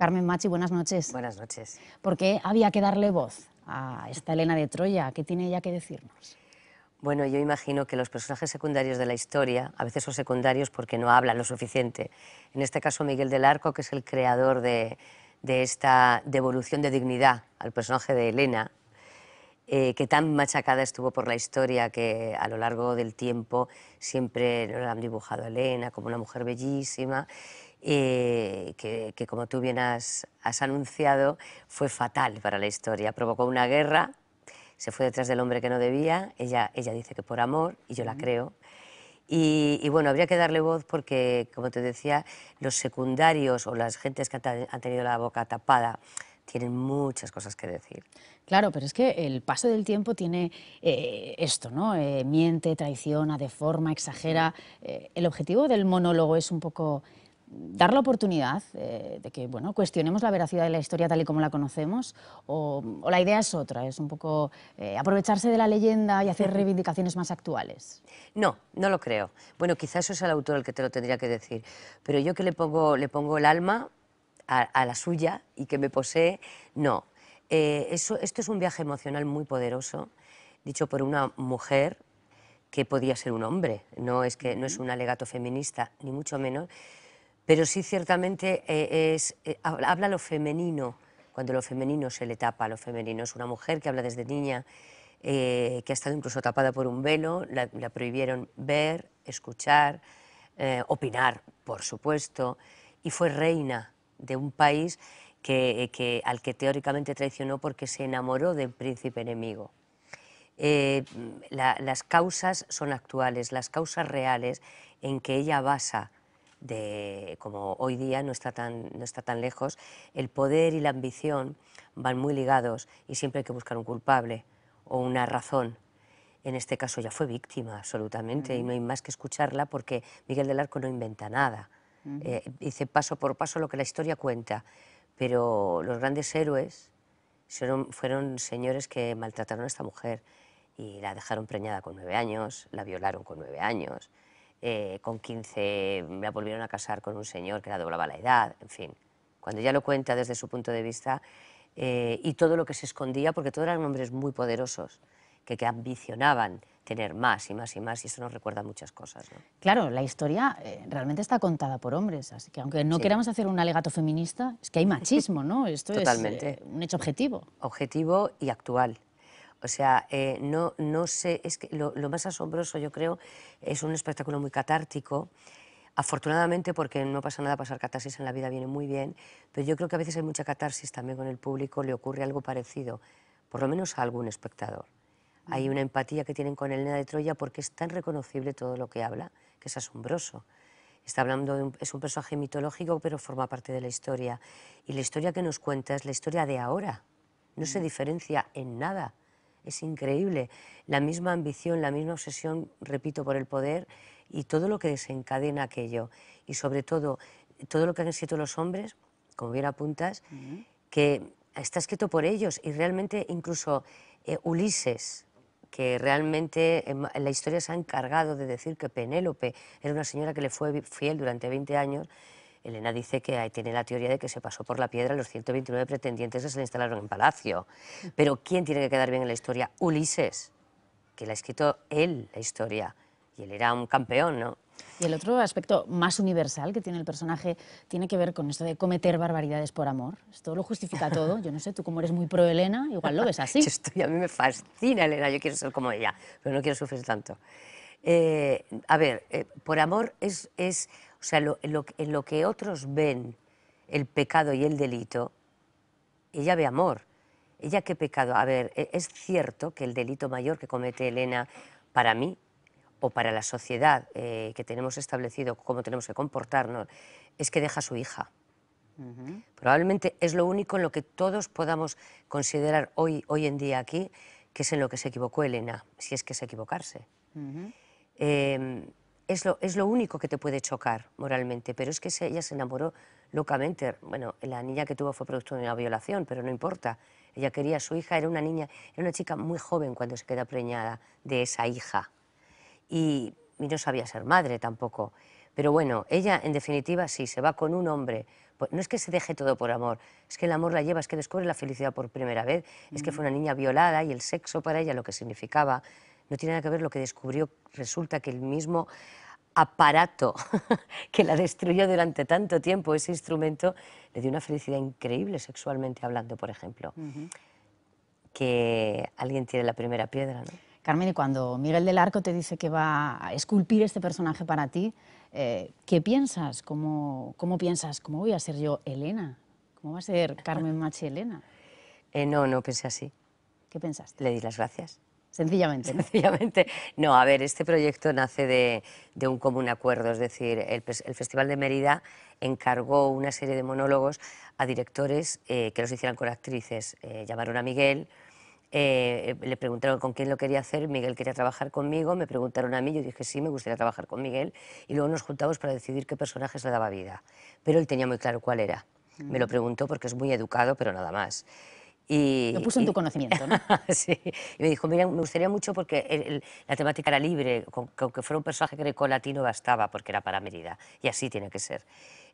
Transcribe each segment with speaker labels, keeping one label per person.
Speaker 1: Carmen Machi, buenas noches. Buenas noches. ¿Por qué había que darle voz a esta Elena de Troya? ¿Qué tiene ella que decirnos?
Speaker 2: Bueno, yo imagino que los personajes secundarios de la historia, a veces son secundarios porque no hablan lo suficiente. En este caso, Miguel del Arco, que es el creador de, esta devolución de dignidad al personaje de Elena, eh, que tan machacada estuvo por la historia que a lo largo del tiempo siempre lo han dibujado Elena como una mujer bellísima eh, que, como tú bien has, anunciado, fue fatal para la historia. Provocó una guerra, se fue detrás del hombre que no debía, ella, ella dice que por amor, y yo la creo. Y, bueno, habría que darle voz porque, como te decía, los secundarios o las gentes que han,
Speaker 1: tenido la boca tapada tienen muchas cosas que decir. Claro, pero es que el paso del tiempo tiene eh, esto, ¿no? Eh, miente, traiciona, deforma, exagera. el objetivo del monólogo es un poco dar la oportunidad eh, de que bueno, cuestionemos la veracidad de la historia tal y como la conocemos, o, la idea es otra, es un poco eh, aprovecharse de la leyenda y hacer reivindicaciones más actuales.
Speaker 2: No, no lo creo. Bueno, quizás eso es el autor el que te lo tendría que decir, pero yo que le pongo, le pongo el alma a, la suya y que me posee, no. Eh, eso, esto es un viaje emocional muy poderoso, dicho por una mujer que podía ser un hombre, no es, que, no es un alegato feminista, ni mucho menos, pero sí, ciertamente, eh, eh, habla lo femenino, cuando lo femenino se le tapa, lo femenino es una mujer que habla desde niña, eh, que ha estado incluso tapada por un velo, la, prohibieron ver, escuchar, opinar, por supuesto, y fue reina de un país al que teóricamente traicionó porque se enamoró del príncipe enemigo. las causas son actuales, las causas reales en que ella basa de, como hoy día no está, tan, lejos, el poder y la ambición van muy ligados y siempre hay que buscar un culpable o una razón en este caso ya fue víctima absolutamente y no hay más que escucharla porque Miguel del Arco no inventa nada. Eh, dice paso por paso lo que la historia cuenta, pero los grandes héroes fueron, señores que maltrataron a esta mujer y la dejaron preñada con nueve años, la violaron con nueve años, eh, con 15 me volvieron a casar con un señor que la doblaba la edad, en fin. Cuando ya lo cuenta desde su punto de vista eh, y todo lo que se escondía, porque todos eran hombres muy poderosos, que, ambicionaban tener más y más y más, y eso nos recuerda muchas cosas.
Speaker 1: Claro, la historia eh, realmente está contada por hombres, así que aunque no queramos hacer un alegato feminista, es que hay machismo, ¿no? Esto es
Speaker 2: un hecho objetivo. Objetivo y actual. O sea, eh, no, no sé, es que lo, más asombroso yo creo es un espectáculo muy catártico. Afortunadamente, porque no pasa nada pasar catarsis en la vida, viene muy bien, pero yo creo que a veces hay mucha catarsis también con el público, le ocurre algo parecido, por lo menos a algún espectador. Hay mm. una empatía que tienen con Elena de Troya porque es tan reconocible todo lo que habla, que es asombroso. Está hablando un, es un personaje mitológico, pero forma parte de la historia. Y la historia que nos cuenta es la historia de ahora. No se mm. diferencia en nada es increíble. La misma ambición, la misma obsesión, repito, por el poder y todo lo que desencadena aquello. Y sobre todo, todo lo que han escrito los hombres, como bien apuntas, que está escrito por ellos. Y realmente incluso eh, Ulises, que realmente eh, la historia se ha encargado de decir que Penélope era una señora que le fue fiel durante 20 años, Elena dice que ahí tiene la teoría de que se pasó por la piedra los 129 pretendientes que se le instalaron en Palacio. Pero ¿quién tiene que quedar bien en la historia? Ulises, que la ha escrito él, la historia. Y él era un campeón, ¿no?
Speaker 1: Y el otro aspecto más universal que tiene el personaje tiene que ver con esto de cometer barbaridades por amor. Esto lo justifica todo. Yo no sé, tú como eres muy pro Elena, igual lo ves así. Estoy, a mí me fascina Elena, yo quiero ser como ella, pero no quiero sufrir tanto. Eh, a ver, eh, por
Speaker 2: amor es, es o sea, en lo que otros ven el pecado y el delito, ella ve amor. Ella qué pecado. A ver, e, es cierto que el delito mayor que comete Elena para mí o para la sociedad eh, que tenemos establecido cómo tenemos que comportarnos es que deja a su hija. Probablemente es lo único en lo que todos podamos considerar hoy, hoy en día aquí que es en lo que se equivocó Elena, si es que es equivocarse es lo, único que te puede chocar moralmente, pero es que ella se enamoró locamente. Bueno, la niña que tuvo fue producto de una violación, pero no importa. Ella quería a su hija, era una niña, era una chica muy joven cuando se queda preñada de esa hija. Y, no sabía ser madre tampoco. Pero bueno, ella en definitiva sí, se va con un hombre. Pues, no es que se deje todo por amor, es que el amor la lleva, es que descubre la felicidad por primera vez, es que fue una niña violada y el sexo para ella lo que significaba no tiene nada que ver lo que descubrió. Resulta que el mismo aparato que la destruyó durante tanto tiempo, ese instrumento, le dio una felicidad increíble sexualmente hablando, por ejemplo. Que alguien tiene la
Speaker 1: primera piedra, Carmen, y cuando Miguel del Arco te dice que va a esculpir este personaje para ti, eh, ¿qué piensas? ¿Cómo, piensas? ¿Cómo voy a ser yo Elena? ¿Cómo va a ser Carmen Machi Elena?
Speaker 2: Eh, no, no pensé así. ¿Qué pensaste? Le di las gracias.
Speaker 1: Sencillamente. Sencillamente.
Speaker 2: No, a ver, este proyecto nace de, un común acuerdo, es decir, el, Festival de Mérida encargó una serie de monólogos a directores eh, que los hicieran con actrices. Eh, llamaron a Miguel, eh, le preguntaron con quién lo quería hacer, Miguel quería trabajar conmigo, me preguntaron a mí, yo dije sí, me gustaría trabajar con Miguel, y luego nos juntamos para decidir qué personajes le daba vida. Pero él tenía muy claro cuál era. Me lo mm. preguntó porque es muy educado, pero nada más. Y, Lo puso en tu conocimiento, ¿no? sí. Y me dijo, mira, me gustaría mucho porque la temática era libre, con, que fuera un personaje greco-latino bastaba, porque era para Mérida, y así tiene que ser.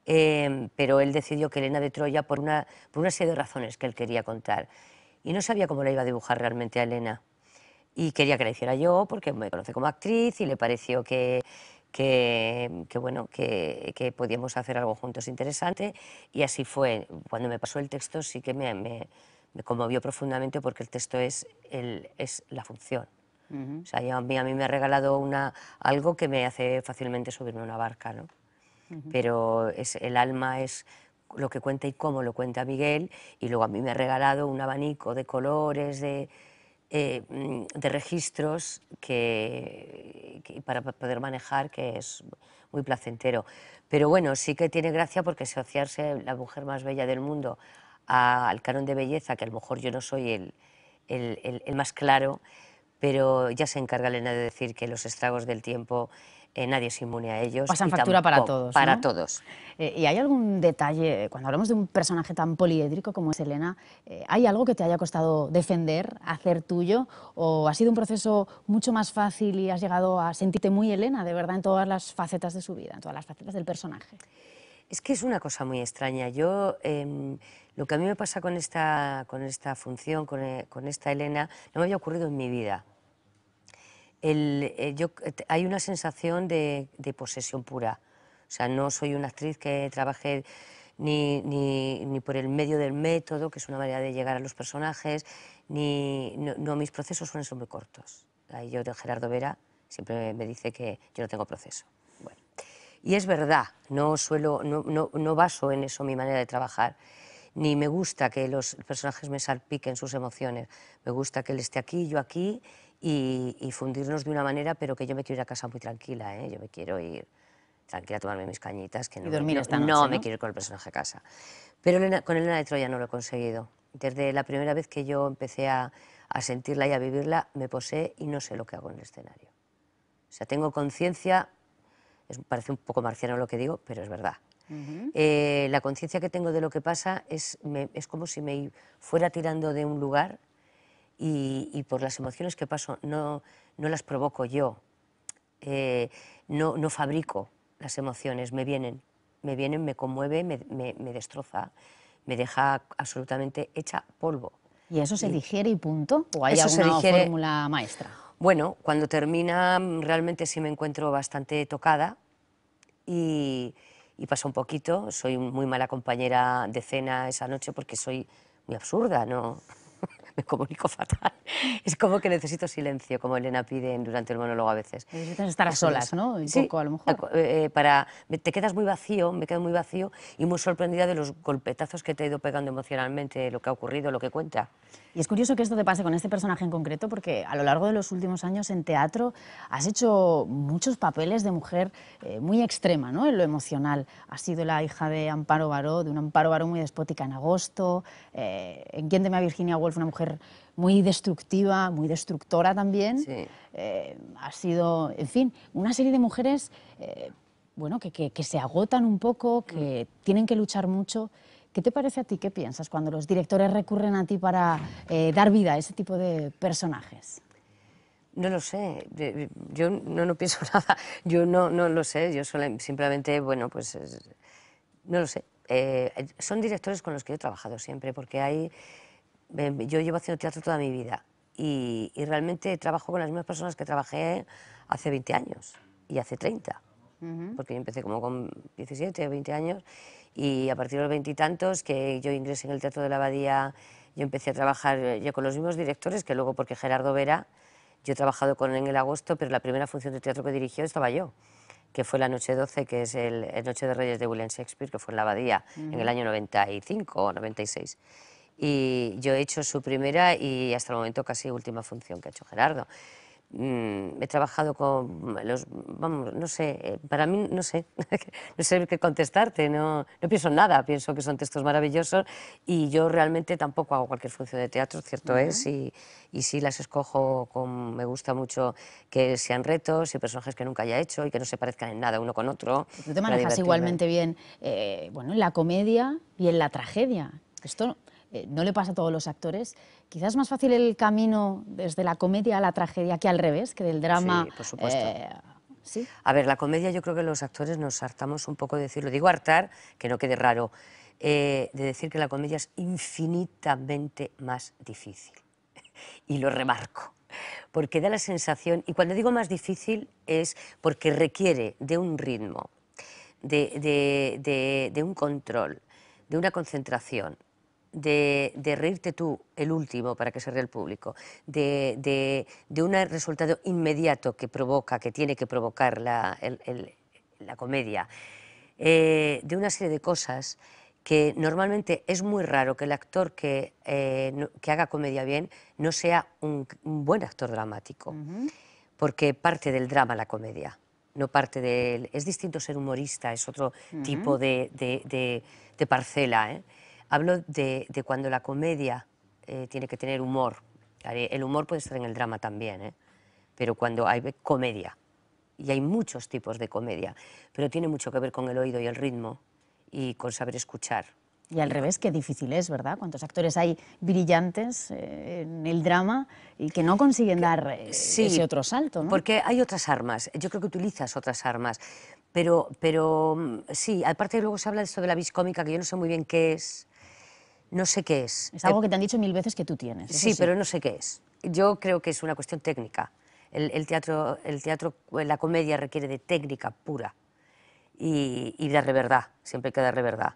Speaker 2: Em, pero él decidió que Elena de Troya, por una, por una serie de razones que él quería contar, y no sabía cómo la iba a dibujar realmente a Elena, y quería que la hiciera yo, porque me conoce como actriz, y le pareció que, que, bueno, que, que, podíamos hacer algo juntos interesante, y así fue. Cuando me pasó el texto sí que me me conmovió profundamente porque el texto es, la función. O sea, a, mí, me ha regalado algo que me hace fácilmente subirme a una barca, Pero el alma es lo que cuenta y cómo lo cuenta Miguel, y luego a mí me ha regalado un abanico de colores, de, eh, mm, registros para poder manejar, que es muy placentero. Pero bueno, sí que tiene gracia porque asociarse la mujer más bella del mundo al canon de belleza, que a lo mejor yo no soy el, el, más claro, pero ya se encarga Elena de decir que los estragos del tiempo eh, nadie es inmune a ellos. Pasan factura para todos. Para
Speaker 1: todos. Eh, ¿Y hay algún detalle, cuando hablamos de un personaje tan poliédrico como es Elena, eh, ¿hay algo que te haya costado defender, hacer tuyo? ¿O ha sido un proceso mucho más fácil y has llegado a sentirte muy Elena, de verdad, en todas las facetas de su vida, en todas las facetas del personaje?
Speaker 2: Es que es una cosa muy extraña. Yo, em, lo que a mí me pasa con esta, con esta función, con, eh, esta Elena, no me había ocurrido en mi vida. Eh, eh, hay una sensación de, posesión pura. O sea, no soy una actriz que trabaje ni, por el medio del método, que es una manera de llegar a los personajes, no, mis procesos suelen ser muy cortos. Yo de Gerardo Vera siempre me dice que yo no tengo proceso. Y es verdad, no, suelo, no, no, no baso en eso mi manera de trabajar ni me gusta que los personajes me salpiquen sus emociones. Me gusta que él esté aquí, yo aquí, y, fundirnos de una manera, pero que yo me quiero ir a casa muy tranquila, ¿eh? yo me quiero ir tranquila a tomarme mis cañitas, que no, y dormir esta noche, no, me quiero ir con el personaje a casa. Pero con Elena de Troya no lo he conseguido. Desde la primera vez que yo empecé a, a sentirla y a vivirla, me posee y no sé lo que hago en el escenario. O sea, tengo conciencia parece un poco marciano lo que digo, pero es verdad. Eh, la conciencia que tengo de lo que pasa es, es, como si me fuera tirando de un lugar y, por las emociones que paso no, no las provoco yo, eh, no, no, fabrico las emociones, me vienen, me vienen, me conmueve, me, destroza, me deja absolutamente hecha polvo. ¿Y eso se
Speaker 1: digiere y punto? ¿O hay alguna fórmula
Speaker 2: maestra? Bueno, cuando termina realmente sí me encuentro bastante tocada, y, pasa un poquito. Soy muy mala compañera de cena esa noche porque soy muy absurda, ¿no? me comunico fatal. Es como que necesito silencio, como Elena pide durante el monólogo a veces.
Speaker 1: Necesitas estar a solas, ¿no? Un poco, a lo
Speaker 2: mejor. Eh, eh, para, te quedas muy vacío, me quedo muy vacío y muy sorprendida de los golpetazos que te he ido
Speaker 1: pegando emocionalmente, lo que ha ocurrido, lo que cuenta. Y es curioso que esto te pase con este personaje en concreto, porque a lo largo de los últimos años en teatro has hecho muchos papeles de mujer eh, muy extrema, ¿no? En lo emocional. Has sido la hija de Amparo Baró, de un Amparo Baró muy despótica en agosto. Eh, en Quién a Virginia Woolf, una mujer muy destructiva, muy destructora también. Sí. Eh, sido, en fin, una serie de mujeres bueno, que, que, se agotan un poco, que mm. tienen que luchar mucho. ¿Qué te parece a ti? ¿Qué piensas cuando los directores recurren a ti para eh, dar vida a ese tipo de personajes?
Speaker 2: No lo sé, yo no, pienso nada, yo no, no lo sé, yo simplemente, bueno, pues no lo sé. Eh, son directores con los que he trabajado siempre, porque hay, eh, yo llevo haciendo teatro toda mi vida y, y realmente trabajo con las mismas personas que trabajé hace 20 años y hace 30 porque yo empecé como con 17 o 20 años, y a partir de los veintitantos que yo ingresé en el Teatro de la Abadía, yo empecé a trabajar eh, ya con los mismos directores que luego, porque Gerardo Vera, yo he trabajado con él en el agosto, pero la primera función de teatro que dirigió estaba yo que fue la Noche 12, que es el, Noche de Reyes de William Shakespeare, que fue en la Abadía en el año 95 o 96. Y yo he hecho su primera y hasta el momento casi última función que ha hecho Gerardo. Mm, he trabajado con los, vamos, no sé, eh, para mí no sé, no sé qué contestarte, no, no pienso en nada, pienso que son textos maravillosos y yo realmente tampoco hago cualquier función de teatro, cierto es, y, sí las escojo me gusta mucho que sean retos y personajes que nunca haya hecho y que no se parezcan en nada uno con otro.
Speaker 1: Tú te manejas igualmente bien, eh, bueno, en la comedia y en la tragedia, esto... Eh, no le pasa a todos los actores. Quizás es más fácil el camino desde la comedia a la tragedia que al revés, que del drama. Sí, por supuesto. Eh,
Speaker 2: a ver, la comedia yo creo que los actores nos hartamos un poco de decirlo. Digo hartar, que no quede raro, eh, de decir que la comedia es infinitamente más difícil. y lo remarco porque da la sensación, y cuando digo más difícil es porque requiere de un ritmo, de, un control, de una concentración, de, reírte tú, el último, para que se ría el público, de, un resultado inmediato que provoca, que tiene que provocar la, comedia, eh, de una serie de cosas que normalmente es muy raro que el actor que, eh, haga comedia bien no sea un, buen actor dramático, porque parte del drama la comedia, no parte del... Es distinto ser humorista, es otro tipo de, parcela. ¿eh? Hablo de, cuando la comedia eh, tiene que tener humor. El humor puede estar en el drama también, ¿eh? pero cuando hay comedia, y hay muchos tipos de comedia, pero tiene mucho que ver con el oído y el ritmo y con saber escuchar.
Speaker 1: Y al revés, qué difícil es, ¿verdad? Cuántos actores hay brillantes eh, en el drama y que no consiguen dar sí, ese otro
Speaker 2: salto, ¿no? Porque hay otras armas, yo creo que utilizas otras armas, pero, pero mm, sí, aparte luego se habla de esto de la viscómica, que yo no sé muy bien qué es,
Speaker 1: no sé qué es. Es algo que te han dicho mil veces que tú tienes. Sí, pero
Speaker 2: no sé qué es. Yo creo que es una cuestión técnica. El, teatro, la comedia requiere de técnica pura y, y verdad, siempre hay que darle verdad.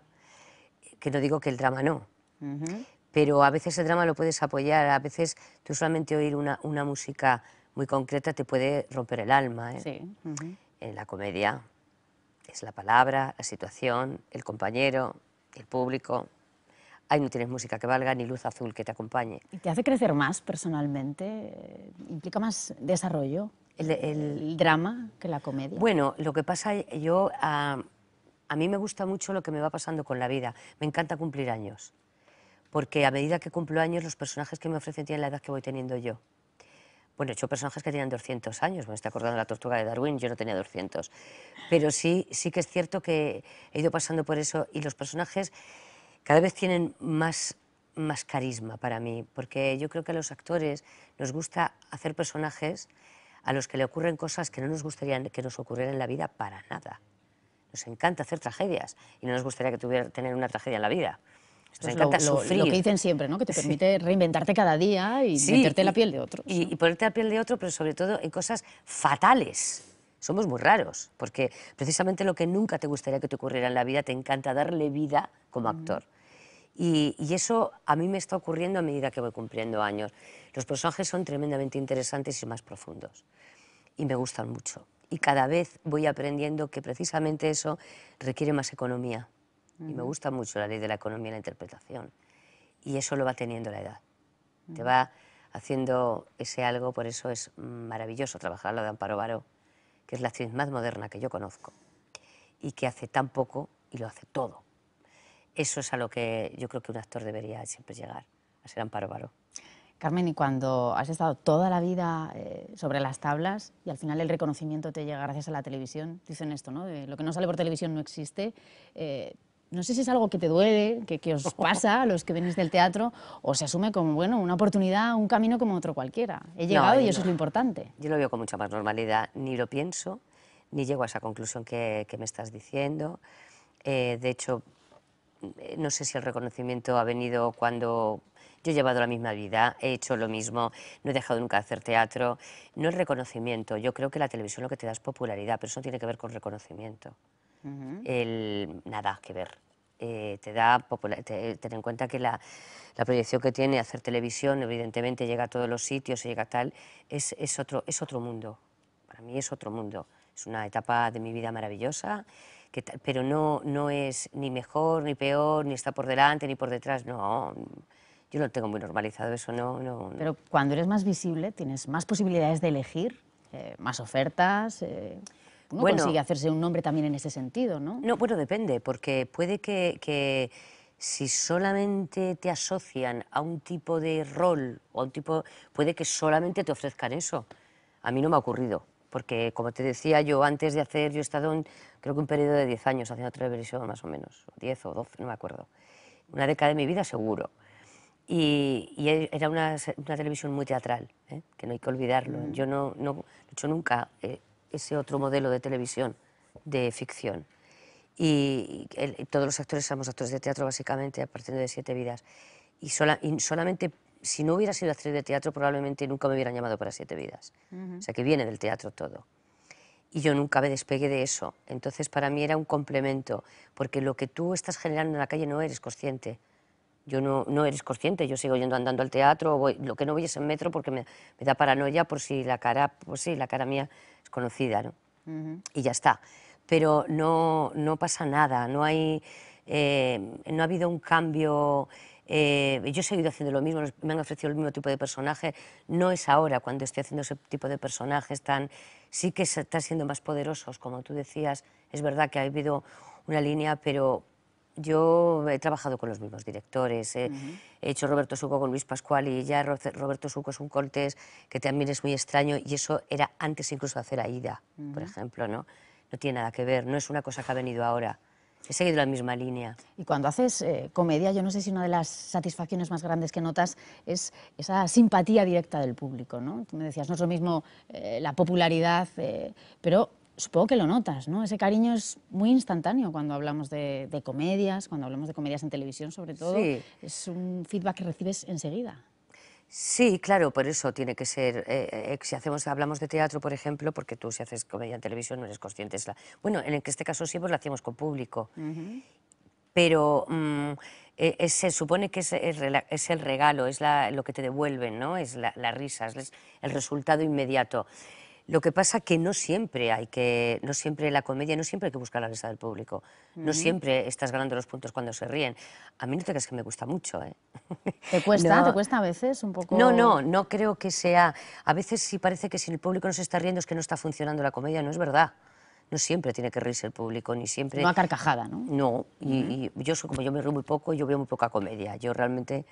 Speaker 2: Que no digo que el drama no, pero a veces el drama lo puedes apoyar, a veces tú solamente oír una, música muy concreta te puede romper el alma. ¿eh? Sí. En la comedia es la palabra, la situación, el compañero, el público ahí no tienes música que valga ni luz azul que te acompañe.
Speaker 1: ¿Y te hace crecer más personalmente? ¿Implica más desarrollo? El, drama que la comedia?
Speaker 2: Bueno, lo que pasa, yo, ah, a, mí me gusta mucho lo que me va pasando con la vida. Me encanta cumplir años, porque a medida que cumplo años, los personajes que me ofrecen tienen la edad que voy teniendo yo. Bueno, he hecho personajes que tienen 200 años, me estoy acordando de la tortuga de Darwin, yo no tenía 200. Pero sí, sí que es cierto que he ido pasando por eso y los personajes cada vez tienen más, carisma para mí, porque yo creo que a los actores nos gusta hacer personajes a los que le ocurren cosas que no nos gustaría que nos ocurrieran en la vida para nada. Nos encanta
Speaker 1: hacer tragedias
Speaker 2: y no nos gustaría que tuviera tener una tragedia en la vida. Nos pues encanta lo, Lo que dicen
Speaker 1: siempre, ¿no? Que te permite reinventarte cada día y meterte la piel de otro.
Speaker 2: Y, y, ponerte la piel de otro, pero sobre todo en cosas fatales somos muy raros, porque precisamente lo que nunca te gustaría que te ocurriera en la vida, te encanta darle vida como actor. Y, eso a mí me está ocurriendo a medida que voy cumpliendo años. Los personajes son tremendamente interesantes y más profundos. Y me gustan mucho. Y cada vez voy aprendiendo que precisamente eso requiere más economía. Y me gusta mucho la ley de la economía y la interpretación. Y eso lo va teniendo la edad. Te va haciendo ese algo, por eso es maravilloso trabajar la de Amparo Baro que es la actriz más moderna que yo conozco y que hace tan poco y lo hace todo. Eso es a lo que yo creo que un actor
Speaker 1: debería siempre llegar, a ser amparo varón. Carmen, y cuando has estado toda la vida eh, sobre las tablas y al final el reconocimiento te llega gracias a la televisión, dicen esto, ¿no? lo que no sale por televisión no existe. Eh, no sé si es algo que te duele, que, os pasa a los que venís del teatro, o se asume como, bueno, una oportunidad, un camino como otro cualquiera. He llegado y eso es lo importante.
Speaker 2: Yo lo veo con mucha más normalidad, ni lo pienso, ni llego a esa conclusión que, me estás diciendo. Eh, de hecho, eh, no sé si el reconocimiento ha venido cuando yo he llevado la misma vida, he hecho lo mismo, no he dejado nunca hacer teatro. No es reconocimiento, yo creo que la televisión lo que te da es popularidad, pero eso no tiene que ver con reconocimiento el, nada que ver. Eh, te da ten en cuenta que la, la, proyección que tiene hacer televisión, evidentemente llega a todos los sitios, llega tal, es, es, otro, es otro mundo. Para mí es otro mundo. Es una etapa de mi vida maravillosa, que, pero no, no es ni mejor, ni peor, ni está por delante, ni por detrás.
Speaker 1: No, yo lo tengo muy normalizado eso, no, no, Pero cuando eres más visible, tienes más posibilidades de elegir, eh, más ofertas. Eh, no consigue hacerse un nombre también en ese sentido, ¿no? No, bueno, depende, porque puede que, si solamente
Speaker 2: te asocian a un tipo de rol o un tipo, puede que solamente te ofrezcan eso. A mí no me ha ocurrido, porque como te decía yo antes de hacer, yo he estado creo que un periodo de 10 años haciendo televisión más o menos, 10 o 12, no me acuerdo. Una década de mi vida seguro. Y, e, era una, televisión muy teatral, ¿eh? que no hay que olvidarlo. Mm. Yo no, no, hecho nunca eh, ese otro modelo de televisión de ficción. Y, todos los actores somos actores de teatro básicamente, a partir de siete vidas. Y, sola, solamente si no hubiera sido actriz de teatro, probablemente nunca me hubieran llamado para siete vidas. O sea que viene del teatro todo. Y yo nunca me despegué de eso. Entonces para mí era un complemento, porque lo que tú estás generando en la calle no eres consciente yo no, eres consciente, yo sigo yendo andando al teatro, lo que no voy es en metro porque me, da paranoia por si la cara, pues sí, la cara mía es conocida, ¿no? Y ya está. Pero no, no pasa nada, no hay, eh, no ha habido un cambio. Eh, yo he seguido haciendo lo mismo, me han ofrecido el mismo tipo de personaje. No es ahora cuando estoy haciendo ese tipo de personajes tan. Sí que están siendo más poderosos, como tú decías. Es verdad que ha habido una línea, pero, yo he trabajado con los mismos directores, he hecho Roberto Suco con Luis Pascual y ya Roberto Suco es un cortés que también es muy extraño y eso era antes incluso de hacer Aida, por ejemplo, ¿no? No tiene nada que ver, no es
Speaker 1: una cosa que ha venido ahora. He seguido la misma línea. Y cuando haces eh, comedia, yo no sé si una de las satisfacciones más grandes que notas es esa simpatía directa del público, ¿no? Tú me decías, no es lo mismo eh, la popularidad, eh, pero supongo que lo notas, ¿no? Ese cariño es muy instantáneo cuando hablamos de, comedias, cuando hablamos de comedias en televisión sobre todo. Es un feedback que recibes enseguida.
Speaker 2: Sí, claro, por eso tiene que ser. Eh, eh, si hacemos, hablamos de teatro, por ejemplo, porque tú si haces comedia en televisión no eres consciente. la, bueno, en este caso sí, pues lo hacemos con público. Pero mm, e, se supone que es, el regalo, es lo que te devuelven, ¿no? Es la, la risa, es el resultado inmediato. Lo que pasa que no siempre hay que, no siempre la comedia, no siempre hay que buscar la risa del público. No siempre estás ganando los puntos cuando se ríen. A mí no te creas que me gusta mucho, ¿eh?
Speaker 1: ¿Te cuesta? ¿Te cuesta a veces un poco? No, no,
Speaker 2: no creo que sea... A veces sí parece que si el público no se está riendo es que no está funcionando la comedia, no es verdad no siempre tiene que reírse el público, ni siempre... No a carcajada, ¿no? No, y, yo soy, como yo me río muy poco, yo veo muy poca comedia. Yo realmente,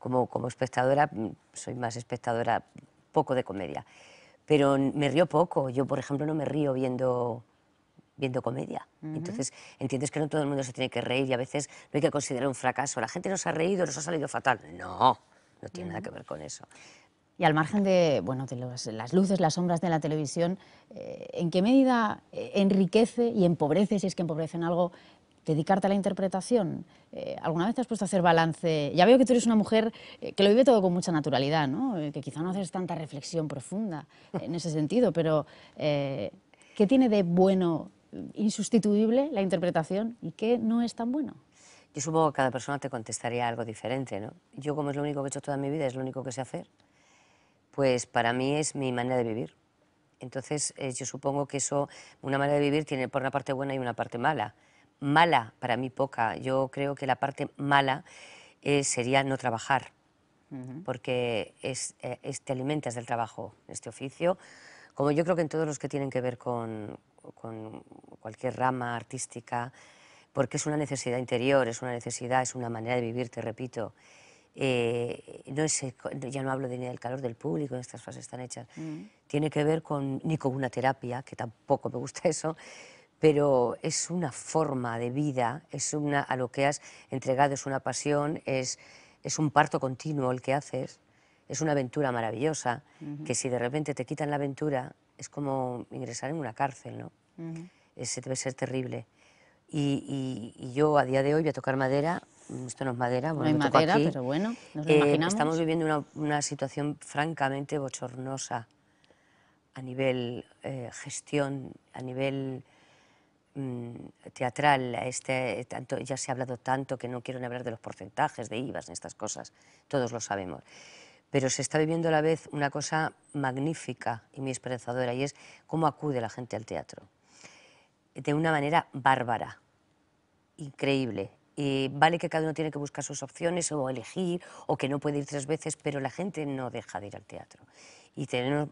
Speaker 2: como, como espectadora, soy más espectadora poco de comedia pero me río poco. Yo, por ejemplo, no me río viendo viendo comedia. Entonces, entiendes que no todo el mundo se tiene que reír y a veces no hay que considerar un fracaso. La gente nos ha reído, nos ha salido fatal. No, no tiene nada que ver con eso.
Speaker 1: Y al margen de, bueno, las luces, las sombras de la televisión, eh, ¿en qué medida eh, enriquece y empobrece, si es que empobrece en algo, dedicarte a la interpretación? Eh, ¿Alguna vez te has puesto a hacer balance? Ya veo que tú eres una mujer eh, que lo vive todo con mucha naturalidad, eh, que quizá no haces tanta reflexión profunda en ese sentido, pero ¿qué tiene de bueno, insustituible la interpretación y qué no es tan bueno? Yo supongo
Speaker 2: que cada persona te contestaría algo diferente, Yo como es lo único que he hecho toda mi vida, es lo único que sé hacer, pues para mí es mi manera de vivir. Entonces, yo supongo que eso, una manera de vivir tiene por una parte buena y una parte mala mala, para mí poca. Yo creo que la parte mala eh, sería no trabajar, porque eh, es, te alimentas del trabajo, este oficio, como yo creo que en todos los que tienen que ver con, cualquier rama artística, porque es una necesidad interior, es una necesidad, es una manera de vivir, te repito. Eh, no es, ya no hablo de ni del calor del público, estas frases están hechas, mm. tiene que ver con, ni con una terapia, que tampoco me gusta eso, pero es una forma de vida, es una, a lo que has entregado, es una pasión, es, es un parto continuo el que haces, es una aventura maravillosa, que si de repente te quitan la aventura, es como ingresar en una cárcel, ¿no? Ese debe ser terrible. Y, yo a día de hoy voy a tocar madera, mm, esto no es madera, bueno, no hay madera, pero bueno, lo eh, imaginamos. Estamos viviendo una, situación francamente bochornosa a nivel eh, gestión, a nivel Mm, teatral, este, tanto, ya se ha hablado tanto que no quiero hablar de los porcentajes de IVAs en estas cosas, todos lo sabemos. Pero se está viviendo a la vez una cosa magnífica y muy esperanzadora, y es cómo acude la gente al teatro. De una manera bárbara, increíble. vale que cada uno tiene que buscar sus opciones o elegir, o que no puede ir tres veces, pero la gente no deja de ir al teatro y,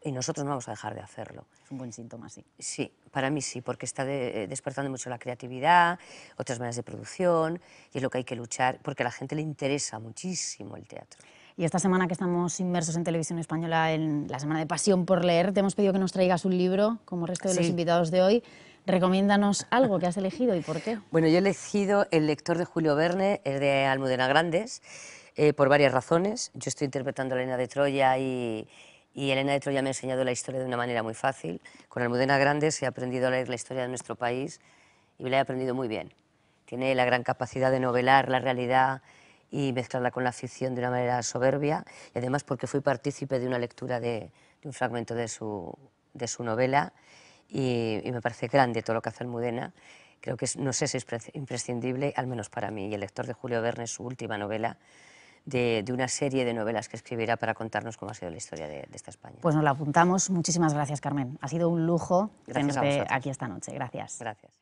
Speaker 2: y nosotros no vamos a dejar de hacerlo.
Speaker 1: Es un buen síntoma, sí.
Speaker 2: Sí, para mí sí, porque está eh, despertando mucho la creatividad, otras maneras de producción, y es lo que hay que luchar, porque a la gente le interesa
Speaker 1: muchísimo el teatro. Y esta semana que estamos inmersos en Televisión Española, en la Semana de Pasión por Leer, te hemos pedido que nos traigas un libro, como el resto de los invitados de hoy. Recomiéndanos algo que has elegido y por qué.
Speaker 2: Bueno, yo he elegido El lector de Julio Verne, es de Almudena Grandes, eh, por varias razones. Yo estoy interpretando a Elena de Troya y y Elena de ya me ha enseñado la historia de una manera muy fácil. Con Almudena se ha aprendido a leer la historia de nuestro país y la he aprendido muy bien. Tiene la gran capacidad de novelar la realidad y mezclarla con la ficción de una manera soberbia. Y además porque fui partícipe de una lectura de, un fragmento de su, novela y, me parece grande todo lo que hace Almudena. Creo que no sé si es imprescindible, al menos para mí, y el lector de Julio Verne, su última novela, de, una serie de novelas que escribirá para contarnos cómo ha sido la historia de, esta España.
Speaker 1: Pues nos la apuntamos. Muchísimas gracias, Carmen. Ha sido un lujo tenerte aquí esta noche. Gracias. Gracias.